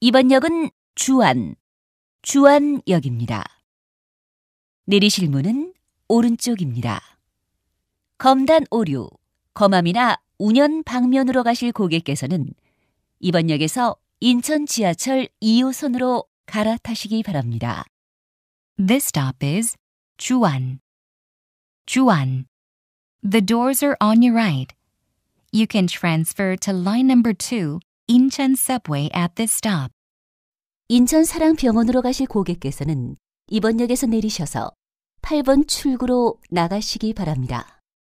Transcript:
이번 역은 주안, 주안역입니다. 내리실 문은 오른쪽입니다. 검단 오류, 검암이나 운현 방면으로 가실 고객께서는 이번 역에서 인천 지하철 2호선으로 갈아타시기 바랍니다. This stop is 주안. 주안. The doors are on your right. You can transfer to line number 2 i n subway at this stop. 인천 사랑병원으로 가실 고객께서는 이번 역에서 내리셔서 8번 출구로 나가시기 바랍니다.